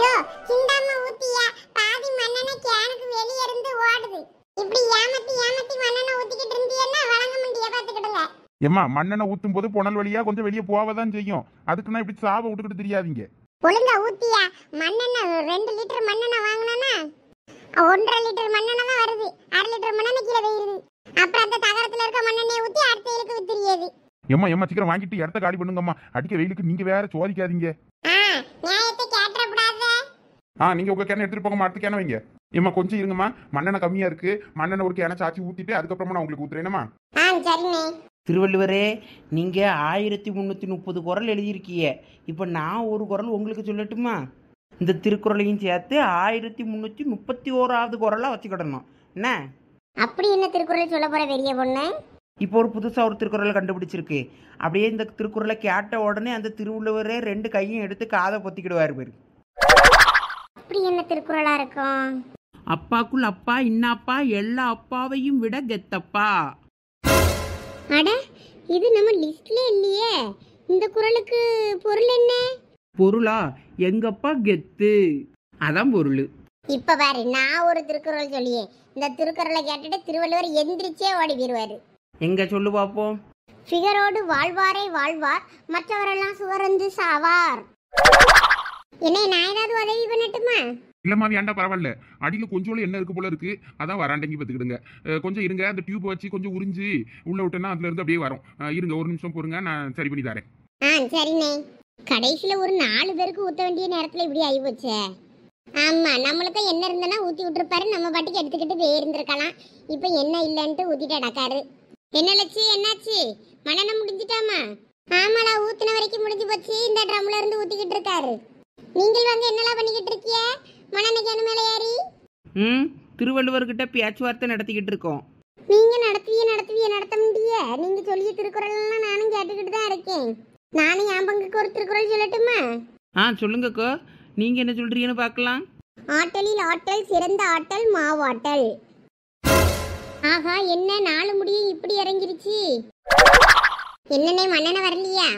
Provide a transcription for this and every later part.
யோ சிந்தாம ஊத்திய பாதி மண்ணெண்ண கேனுக்கு வெளிய இருந்து ஓடுது இப்படி ஏமாத்தி ஏமாத்தி மண்ணெண்ண ஊத்திக்கிட்டு இருந்தியன்னா வழங்க முடிய பாத்துக்கிடுங்க ஏமா மண்ணெண்ண ஊத்தும் போது புனல் வழியா கொஞ்சம் வெளியே போவதான் செய்யும் அதுக்கு நான் இப்படி சாவை விட்டுக்கிட்டு தெரியாதீங்க ஒழுங்கா ஊத்தியா மண்ணெண்ண ரெண்டு லிட்டர் மண்ணெண்ண வாங்கினா ஒன்றரை லிட்டர் மண்ணெண்ண தான் வருது அரை லிட்டர் மண்ணெண்ண கீழே போயிருது அப்புறம் அந்த தகரத்துல இருக்க மண்ணெண்ணெய் ஊத்தி அடுத்த இருக்கு வித்திரியது ஏமா ஏமா சீக்கிரம் வாங்கிட்டு இடத்த காலி பண்ணுங்கம்மா அடிக்க வெயிலுக்கு நீங்க வேற சோதிக்காதீங்க ஆ ஆ நீங்கள் உங்க கேன எடுத்துகிட்டு போங்க மாட்டு கேன வைங்க இம்மா கொஞ்சம் இருங்கம்மா மண்ணெண்ண கம்மியாக இருக்கு மண்ணெண்ண ஒரு கேன சாச்சி ஊற்றிட்டு அதுக்கப்புறமா நான் உங்களுக்கு ஊற்றுறேனம்மா திருவள்ளுவரே நீங்கள் ஆயிரத்தி முன்னூத்தி முப்பது குரல் எழுதியிருக்கீங்க இப்போ நான் ஒரு குரல் உங்களுக்கு சொல்லட்டுமா இந்த திருக்குறளையும் சேர்த்து ஆயிரத்தி முந்நூற்றி முப்பத்தி ஓராவது குரலா வச்சுக்கிடணும் என்ன அப்படி என்ன திருக்குறள் சொல்ல போற பெரிய பொண்ணு இப்போ ஒரு புதுசாக ஒரு திருக்குறளை கண்டுபிடிச்சிருக்கு அப்படியே இந்த திருக்குறளை கேட்ட உடனே அந்த திருவள்ளுவரே ரெண்டு கையும் எடுத்து காதை பொத்திக்கிடுவார் பேர் எப்படி என்ன திருக்குறளா இருக்கும் அப்பாக்குள் அப்பா இன்னாப்பா எல்லா அப்பாவையும் விட கெத்தப்பா அட இது நம்ம லிஸ்ட்ல இல்லையே இந்த குறளுக்கு பொருள் என்ன பொருளா எங்கப்பா கெத்து அதான் பொருள் இப்ப பாரு நான் ஒரு திருக்குறள் சொல்லியே இந்த திருக்குறளை கேட்டுட்டு திருவள்ளுவர் எந்திரிச்சே ஓடி போயிருவாரு எங்க சொல்லு பாப்போம் ஃபிகரோடு வாழ்வாரே வாழ்வார் மற்றவரெல்லாம் சுவரந்து சாவார் என்ன நான் ஏதாவது உதவி பண்ணட்டுமா இல்லம்மா வேண்டா பரவாயில்ல அடியில் கொஞ்சோண்டு என்ன இருக்கு போல இருக்கு அதான் வராண்டங்கி பார்த்துக்கிடுங்க கொஞ்சம் இருங்க அந்த டியூப் வச்சு கொஞ்சம் உறிஞ்சு உள்ள விட்டேன்னா அதுல இருந்து அப்படியே வரும் இருங்க ஒரு நிமிஷம் பொறுங்க நான் சரி பண்ணி தரேன் ஆ சரிண்ணே கடைசியில் ஒரு நாலு பேருக்கு ஊற்ற வேண்டிய நேரத்தில் இப்படி ஆகி போச்சே ஆமா நம்மளுக்கு என்ன இருந்தனா ஊத்தி விட்டுருப்பாரு நம்ம பாட்டுக்கு எடுத்துக்கிட்டு போயிருந்திருக்கலாம் இப்போ என்ன இல்லைன்ட்டு ஊத்திட்டு அடக்காரு என்ன லட்சி என்னாச்சு மனநம் முடிஞ்சிட்டாமா ஆமாடா ஊத்துன வரைக்கும் முடிஞ்சு போச்சு இந்த ட்ரம்ல இருந்து ஊத்திக்கிட்டு இருக்காரு நீங்கள் வந்து என்னலாம் பண்ணிக்கிட்டு இருக்கீங்க மணனைக்கு மேல ஏறி ம் திருவள்ளுவர்கிட்ட பேச்சுவார்த்தை நடத்திக்கிட்டு இருக்கோம் நீங்க நடத்திய நடத்திய நடத்த முடிய நீங்க சொல்லிய எல்லாம் நானும் கேட்டுக்கிட்டு தான் இருக்கேன் நானும் என் பங்குக்கு ஒரு திருக்குறள் சொல்லட்டுமா ஆ சொல்லுங்கக்கோ நீங்க என்ன சொல்றீங்கன்னு பார்க்கலாம் ஆட்டலில் ஆட்டல் சிறந்த ஆட்டல் மாவாட்டல் ஆஹா என்ன நாலு முடியும் இப்படி இறங்கிருச்சு என்னன்னே மன்னனை வரலையா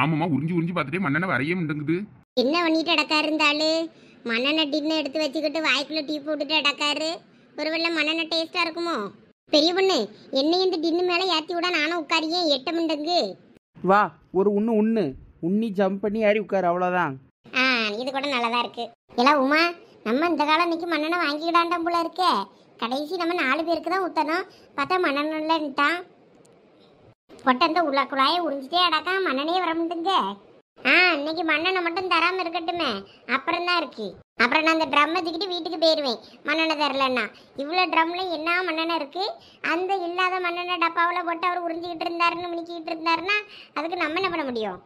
ஆமாமா உறிஞ்சி உறிஞ்சி பார்த்துட்டே மன்னனை வரையே முடிங்குது என்ன பண்ணிட்டு அடக்கா இருந்தாலு மண்ணெண்ணட்டின்னு எடுத்து வச்சுக்கிட்டு வாய்க்குள்ள டீ போட்டுட்டு அடக்காரு ஒருவேளை மண்ணெண்ணெய் டேஸ்டா இருக்குமோ பெரிய பொண்ணு என்னையும் இந்த டின்னு மேலே ஏற்றி விட நானும் உட்காரியே எட்ட மண்டங்கு வா ஒரு உண்ணு உண்ணு உண்ணி ஜம்ப் பண்ணி ஏறி உட்காரு அவ்வளோதான் ஆ இது கூட நல்லதா இருக்கு இல்ல உமா நம்ம இந்த காலம் இன்னைக்கு மண்ணெண்ணெய் வாங்கிக்கிடாண்டாம் போல இருக்கே கடைசி நம்ம நாலு பேருக்கு தான் ஊற்றணும் பார்த்தா மண்ணெண்ணில்ட்டான் பொட்டந்த உள்ள குழாயை உறிஞ்சிட்டே அடக்கா மண்ணெண்ணையே வர முடியுங்க ஆ இன்னைக்கு மன்னனை மட்டும் தராம இருக்கட்டுமே அப்புறம் தான் இருக்கு அப்புறம் நான் அந்த ட்ரம்மை தூக்கிட்டு வீட்டுக்கு போயிடுவேன் மண்ணெண்ணெய் தரலன்னா இவ்வளோ ட்ரம்ல என்ன மண்ணெண்ணை இருக்கு அந்த இல்லாத மண்ணெண்ணெய் டப்பாவில் போட்டு அவர் உறிஞ்சிக்கிட்டு இருந்தாருன்னு முடிக்கிட்டு இருந்தாருன்னா அதுக்கு நம்ம என்ன பண்ண முடியும்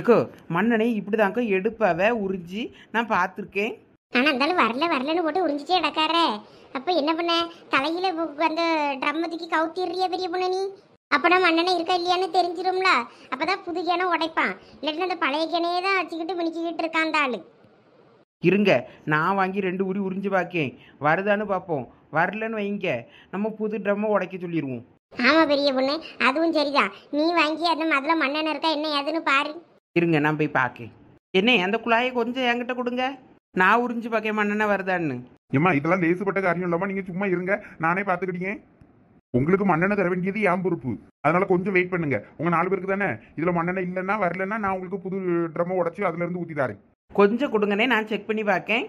ஏக்கோ மண்ணெண்ணை இப்படி தாங்க எடுப்பவ உறிஞ்சி நான் பார்த்துருக்கேன் ஆனால் இருந்தாலும் வரல வரலன்னு போட்டு உறிஞ்சிட்டே கிடக்காரே அப்போ என்ன பண்ண தலையில் அந்த ட்ரம்மை தூக்கி கவுத்திடுறியா பெரிய பொண்ணு நீ அப்போ நம்ம அண்ணனை இருக்கா இல்லையான்னு தெரிஞ்சிரும்ல அப்போ தான் புது கேனை உடைப்பான் இல்லாட்டி அந்த பழைய கேனையே தான் வச்சுக்கிட்டு மினிக்கிட்டு இருக்கான் அந்த இருங்க நான் வாங்கி ரெண்டு உரி உறிஞ்சு பார்க்கேன் வருதான்னு பார்ப்போம் வரலன்னு வைங்க நம்ம புது ட்ரம்மை உடைக்க சொல்லிடுவோம் ஆமாம் பெரிய பொண்ணு அதுவும் சரிதான் நீ வாங்கி அந்த மதுல மண்ணெண்ணெய் இருக்கா என்ன ஏதுன்னு பாரு இருங்க நான் போய் பார்க்கேன் என்ன அந்த குழாயை கொஞ்சம் என்கிட்ட கொடுங்க நான் உறிஞ்சு பார்க்கேன் மண்ணெண்ணெய் வருதான்னு ஏம்மா இதெல்லாம் லேசுப்பட்ட காரியம் இல்லாமல் நீங்கள் சும்மா இருங்க நானே பார்த்துக்கிட்டீங்க உங்களுக்கு மன்னனை தர வேண்டியது ஏன் பொறுப்பு அதனால கொஞ்சம் வெயிட் பண்ணுங்க உங்க நாலு பேருக்கு தானே இதுல மன்னனை இல்லைன்னா வரலன்னா நான் உங்களுக்கு புது ட்ரம்மை உடச்சு அதுல இருந்து ஊத்தி தரேன் கொஞ்சம் கொடுங்கனே நான் செக் பண்ணி பார்க்கேன்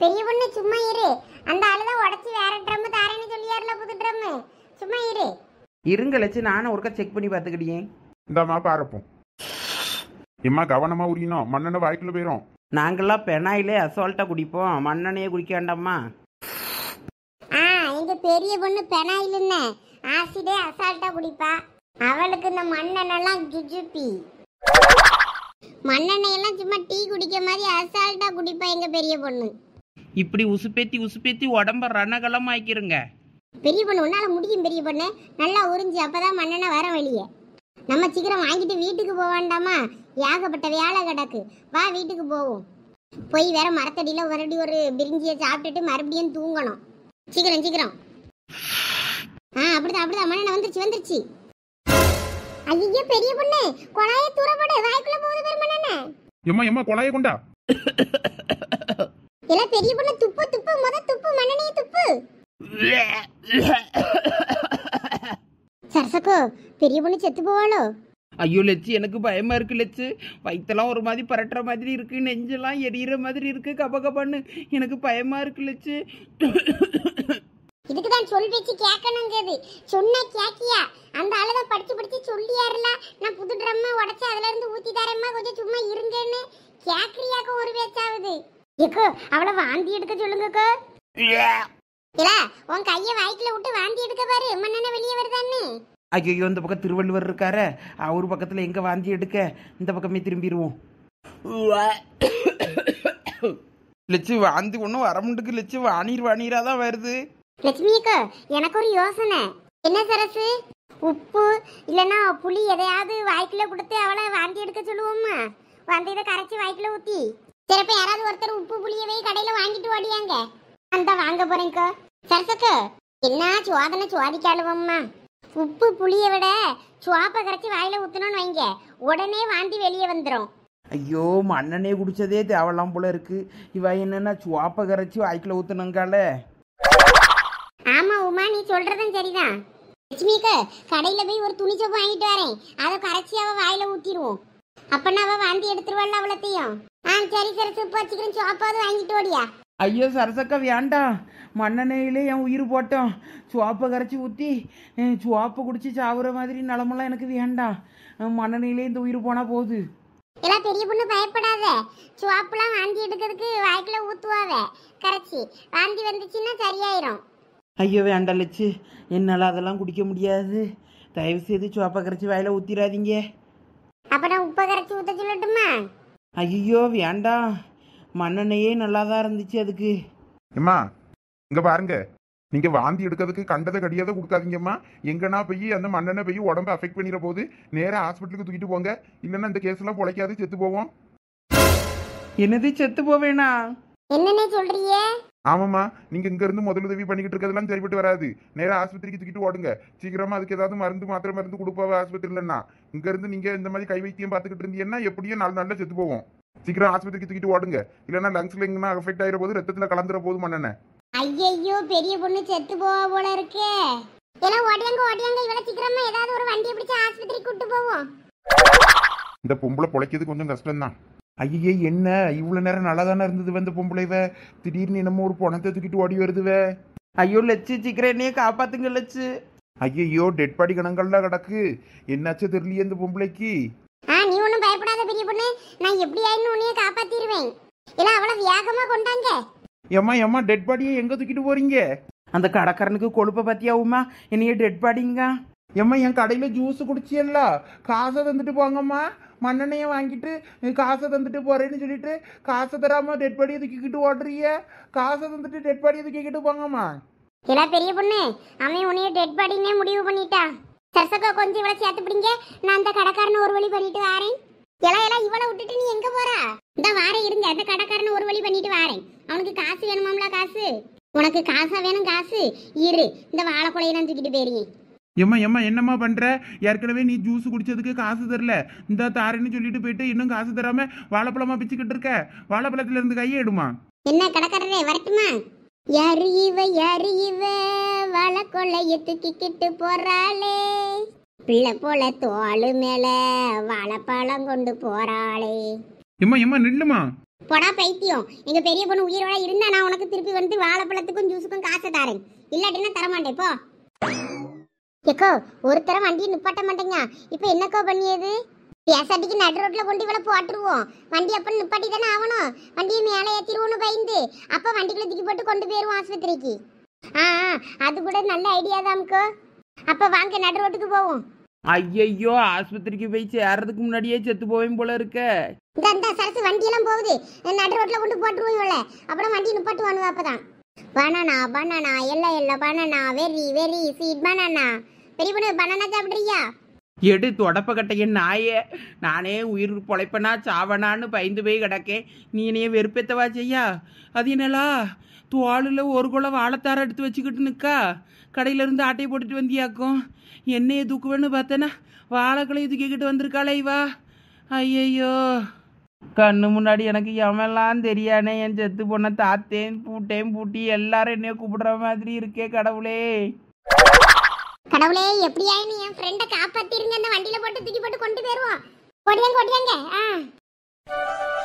பெரிய பொண்ணு சும்மா இரு அந்த ஆளு தான் உடச்சி வேற ட்ரம் தரேன்னு சொல்லியாருல புது ட்ரம் சும்மா இரு இருங்க லட்சு நானும் ஒருக்க செக் பண்ணி பார்த்துக்கிட்டேன் இந்தாம்மா பாருப்போம் இம்மா கவனமா உரியணும் மன்னனை வாய்க்குள்ள போயிடும் நாங்கள்லாம் பெனாயிலே அசால்ட்டாக குடிப்போம் மண்ணெண்ணையே குடிக்க வேண்டாமா பெரிய பொண்ணு பெனாயிலுன்னு ஆசிடே அசால்ட்டா குடிப்பா அவளுக்கு இந்த மண்ணெண்ணெல்லாம் ஜுஜுப்பி மண்ணெண்ணெயெல்லாம் சும்மா டீ குடிக்க மாதிரி அசால்ட்டா குடிப்பா எங்க பெரிய பொண்ணு இப்படி உசுப்பேத்தி உசுப்பேத்தி உடம்ப ரணகலம் ஆக்கிருங்க பெரிய பொண்ணு உன்னால முடியும் பெரிய பொண்ணு நல்லா உறிஞ்சி அப்பதான் மண்ணெண்ணெய் வர வெளியே நம்ம சீக்கிரம் வாங்கிட்டு வீட்டுக்கு போக வேண்டாமா ஏகப்பட்ட வேலை கிடக்கு வா வீட்டுக்கு போவோம் போய் வேற மரத்தடியில் மறுபடியும் ஒரு பிரிஞ்சியை சாப்பிட்டுட்டு மறுபடியும் தூங்கணும் சீக்கிரம் சீக்கிரம் அப்படிதான் அப்படிதான் வந்துருச்சு பெரிய எம்மா கொண்டா பெரிய துப்பு துப்பு துப்பு துப்பு பெரிய ஐயோ எனக்கு பயமா இருக்கு லட்சு வயித்தெல்லாம் ஒரு மாதிரி பரட்டுற மாதிரி இருக்கு நெஞ்செல்லாம் எரியிற மாதிரி இருக்கு கப கபன்னு எனக்கு பயமா இருக்கு லட்சு இதுக்கு தான் சொல் வச்சு கேட்கணுங்கிறது சொன்னா கேக்கியா அந்த அளவு படிச்சு படிச்சு சொல்லியாருல நான் புது ட்ரம்மை உடச்சி அதுல இருந்து ஊத்தி தரேம்மா கொஞ்சம் சும்மா இருங்கன்னு கேக்குறியாக்கும் ஒரு வேச்சாவது ஏக்கோ அவளை வாந்தி எடுக்க சொல்லுங்கக்கோ இல்ல உன் கைய வாய்க்குல விட்டு வாந்தி எடுக்க பாரு மண்ணெண்ண வெளியே வருதான்னு ஐயோ இந்த பக்கம் திருவள்ளுவர் இருக்காரு அவர் பக்கத்தில் எங்கே வாந்தி எடுக்க இந்த பக்கமே திரும்பிடுவோம் லட்சு வாந்தி ஒன்றும் வரமுண்டுக்கு லட்சு வாணீர் வாணீராக தான் வருது லட்சுமி அக்கா எனக்கு ஒரு யோசனை என்ன சரசு உப்பு இல்லைன்னா புளி எதையாவது வாய்க்குள்ள கொடுத்து அவளை வாந்தி எடுக்க சொல்லுவோம்மா வந்து இதை கரைச்சி வாய்க்குள்ள ஊற்றி சிறப்பு யாராவது ஒருத்தர் உப்பு புளியவே கடையில் வாங்கிட்டு ஓடியாங்க அந்த வாங்க போறேங்க்கா சரசக்கு என்ன சோதனை சோதிக்காளுவோம்மா உப்பு புளியை விட சுவாப்பை கரைச்சி வாயில ஊற்றணும்னு வைங்க உடனே வாந்தி வெளியே வந்துடும் ஐயோ மண்ணெண்ணெய் குடிச்சதே தேவலாம் போல இருக்கு இவ என்னன்னா சுவாப்பை கரைச்சி வாய்க்குள்ள ஊற்றணுங்கால சொல்றதும் சரிதான் லட்சுமிக்கு கடையில போய் ஒரு துணி சோப்பு வாங்கிட்டு வரேன் அதை கரைச்சி அவ வாயில ஊத்திடுவோம் அப்பனா அவ வாந்தி எடுத்துருவாள் அவ்வளத்தையும் ஆ சரி சரி சூப்பர் வச்சுக்கிறேன் சோப்பாவது வாங்கிட்டு ஓடியா ஐயோ சரசக்கா வேண்டாம் மண்ணெண்ணெயிலே என் உயிர் போட்டோம் சுவாப்பை கரைச்சி ஊற்றி சுவாப்பை குடிச்சு சாவுற மாதிரி நிலமெல்லாம் எனக்கு வேண்டாம் மண்ணெண்ணெயிலே இந்த உயிர் போனால் போகுது எல்லாம் பெரிய பொண்ணு பயப்படாத சுவாப்புலாம் வாந்தி எடுக்கிறதுக்கு வாய்க்குள்ள ஊற்றுவாத கரைச்சி வாந்தி வந்துச்சுன்னா சரியாயிரும் ஐயோ லட்சு என்னால் அதெல்லாம் குடிக்க முடியாது தயவு செய்து சோப்பை கரைச்சி வாயில ஊத்திராதீங்க உப்பை கரைச்சி ஐயோ வேண்டாம் மண்ணெண்ணையே நல்லா தான் இருந்துச்சு அதுக்கு ஏம்மா இங்க பாருங்க நீங்க வாந்தி எடுக்கிறதுக்கு கண்டதை கடியாத கொடுக்காதீங்கம்மா எங்கன்னா போய் அந்த மண்ணெண்ணெய் போய் உடம்பு அஃபெக்ட் பண்ணிட போது நேரா ஹாஸ்பிட்டலுக்கு தூக்கிட்டு போங்க இல்லைன்னா இந்த கேஸ் எல்லாம் பொழைக்காது செத்து போவோம் என்னது செத்து போவேனா என்னன்னே சொல்றீங்க ஆமாம்மா நீங்கள் இங்கேருந்து முதலுதவி பண்ணிக்கிட்டு இருக்கிறதெல்லாம் சரிப்பட்டு வராது நேராக ஆஸ்பத்திரிக்கு தூக்கிட்டு ஓடுங்க சீக்கிரமாக அதுக்கு ஏதாவது மருந்து மாத்திரை மருந்து கொடுப்பாவ ஆஸ்பத்திரியிலன்னா இங்கேருந்து நீங்கள் இந்த மாதிரி கை வைத்தியம் பார்த்துக்கிட்டு இருந்தீங்கன்னா எப்படியும் நாலு நாளில் செத்து போவோம் சீக்கிரம் ஆஸ்பத்திரிக்கு தூக்கிட்டு ஓடுங்க இல்லைன்னா லங்ஸில் எங்கன்னா அஃபெக்ட் ஆகிற போது ரத்தத்தில் கலந்துற போது மண்ணெண்ணே ஐயையோ பெரிய பொண்ணு செத்து போக போல இருக்கே எல்லாம் ஓடியாங்க ஓடியாங்க இவ்வளோ சீக்கிரமா ஏதாவது ஒரு வண்டியை பிடிச்சி ஆஸ்பத்திரிக்கு கூட்டு போவோம் இந்த பொம்பளை பொழைக்கிறது கொஞ்சம் கஷ்டம் தான் ஐயே என்ன இவ்வளோ நேரம் நல்லா இருந்தது வந்து பொம்பளைவ திடீர்னு என்னமோ ஒரு பணத்தை தூக்கிட்டு ஓடி வருதுவே ஐயோ லட்சு சீக்கிரம் என்னையே காப்பாத்துங்க லட்சு ஐயோ டெட் பாடி கணங்கள்லாம் கிடக்கு என்னாச்சு தெரியலையே இந்த பொம்பளைக்கு ஆ நீ ஒன்றும் பயப்படாத பெரிய பொண்ணு நான் எப்படி ஆயின்னு உன்னையே காப்பாத்திடுவேன் இல்லை அவளை வியாகமா கொண்டாங்க ஏம்மா ஏம்மா டெட் பாடியை எங்கே தூக்கிட்டு போறீங்க அந்த கடைக்காரனுக்கு கொழுப்பை பத்தியா உமா என்னையே டெட் பாடிங்க ஏம்மா என் கடையில் ஜூஸ் குடிச்சியல்ல காசை தந்துட்டு போங்கம்மா மண்ணெண்ணையை வாங்கிட்டு காசை தந்துட்டு போறேன்னு சொல்லிட்டு காசை தராம டெட் பாடியை தூக்கிக்கிட்டு ஓடுறிய காசை தந்துட்டு டெட் பாடியை தூக்கிக்கிட்டு போங்கம்மா இல்ல பெரிய பொண்ணு அவன் உன்னைய டெட் பாடினே முடிவு பண்ணிட்டா சரசக்கா கொஞ்சம் இவ்வளவு சேர்த்து பிடிங்க நான் அந்த கடைக்காரனை ஒரு வழி பண்ணிட்டு வாரேன் எல்லாம் எல்லாம் இவ்வளவு விட்டுட்டு நீ எங்க போற இந்த வாரம் இருங்க அந்த கடைக்காரன் ஒரு வழி பண்ணிட்டு வாரேன் அவனுக்கு காசு வேணுமாம்ல காசு உனக்கு காசா வேணும் காசு இரு இந்த வாழைக்குலையெல்லாம் தூக்கிட்டு போயிருங்க எம்மா எம்மா என்னம்மா பண்ணுற ஏற்கனவே நீ ஜூஸ் குடிச்சதுக்கு காசு தரல இந்த தாரேன்னு சொல்லிட்டு போயிட்டு இன்னும் காசு தராமல் வாழைப்பழமா பிச்சுக்கிட்டு இருக்க வாழைப்பழத்துல இருந்து கையை எடுமா என்ன கடற்கரே வரட்டுமா யாரு இவ யாரு இவ வாழை கொள்ளைய தூக்கிக்கிட்டு போறாளே பிள்ளை போல தோளு மேல வாழைப்பழம் கொண்டு போறாளே எம்மா எம்மா நில்லுமா போடா பைத்தியம் எங்க பெரிய பொண்ணு உயிரோட இருந்தா நான் உனக்கு திருப்பி வந்து வாழைப்பழத்துக்கும் ஜூஸுக்கும் காசை தரேன் இல்லாட்டினா தரமாட்டேன் போ ஏக்கோ தரம் வண்டியை நிப்பாட்ட மாட்டேங்க இப்போ என்னக்கோ பண்ணியது ஏசாட்டிக்கு நடு ரோட்ல கொண்டு இவ்வளவு போட்டுருவோம் வண்டி அப்போ நிப்பாட்டி தானே ஆகணும் வண்டியை மேலே ஏற்றிடுவோன்னு பயந்து அப்போ வண்டிக்குள்ள தூக்கி போட்டு கொண்டு போயிடுவோம் ஆஸ்பத்திரிக்கு ஆ அது கூட நல்ல ஐடியா தான்க்கோ அப்ப வாங்க நடு ரோட்டுக்கு போவோம் ஐயோ ஆஸ்பத்திரிக்கு போய் சேர்றதுக்கு முன்னாடியே செத்து போவேன் போல இருக்க இந்த சரசு சரசு வண்டியெல்லாம் போகுது நடு ரோட்ல கொண்டு போட்டுருவோம் இவ்வளோ அப்புறம் வண்டி நிப்பாட்டு வாணுவா அப்பதான் பனானா பனானா எல்லாம் எல்லாம் banana very very sweet banana பெரிய பொண்ணு பனானா சாப்பிட்றியா எடு தொடப்பக்கட்டையன் நாயே நானே உயிர் பொழைப்பனா சாவனான்னு பயந்து போய் கிடக்கேன் நீ என்னைய வெறுப்பேத்தவா செய்யா அது என்னலா தோளில் ஒரு குளம் வாழைத்தார எடுத்து வச்சுக்கிட்டு நிற்கா கடையிலேருந்து ஆட்டையை போட்டுட்டு வந்தியாக்கும் என்னையை தூக்குவேன்னு பார்த்தேன்னா வாழைக்கலையை தூக்கிக்கிட்டு வந்திருக்காளே வா ஐயையோ கண்ணு முன்னாடி எனக்கு எவெல்லாம் தெரியானே என் செத்து பொண்ணை தாத்தேன் பூட்டேன் பூட்டி எல்லாரும் என்னைய கூப்பிடுற மாதிரி இருக்கே கடவுளே கடவுளே எப்படியாய் நீ என் ஃப்ரெண்டை காப்பாத்திருங்க இந்த வண்டியில போட்டு தூக்கி போட்டு கொண்டு போயிருவோம் கொடியாங்க கொடியாங்க ஆ